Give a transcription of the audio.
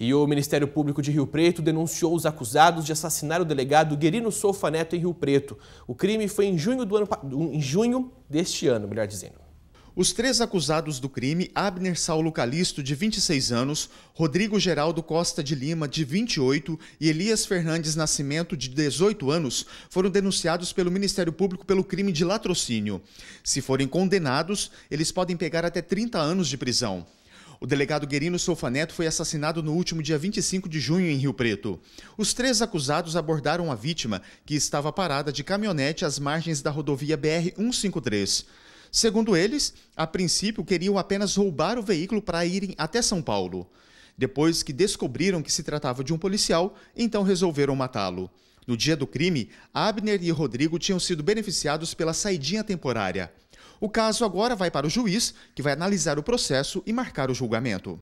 E o Ministério Público de Rio Preto denunciou os acusados de assassinar o delegado Guerino Soufa Neto em Rio Preto. O crime foi em junho, do ano, em junho deste ano, melhor dizendo. Os três acusados do crime, Abner Saulo Calisto, de 26 anos, Rodrigo Geraldo Costa de Lima, de 28, e Elias Fernandes Nascimento, de 18 anos, foram denunciados pelo Ministério Público pelo crime de latrocínio. Se forem condenados, eles podem pegar até 30 anos de prisão. O delegado Guerino Solfaneto foi assassinado no último dia 25 de junho em Rio Preto. Os três acusados abordaram a vítima, que estava parada de caminhonete às margens da rodovia BR-153. Segundo eles, a princípio queriam apenas roubar o veículo para irem até São Paulo. Depois que descobriram que se tratava de um policial, então resolveram matá-lo. No dia do crime, Abner e Rodrigo tinham sido beneficiados pela saidinha temporária. O caso agora vai para o juiz, que vai analisar o processo e marcar o julgamento.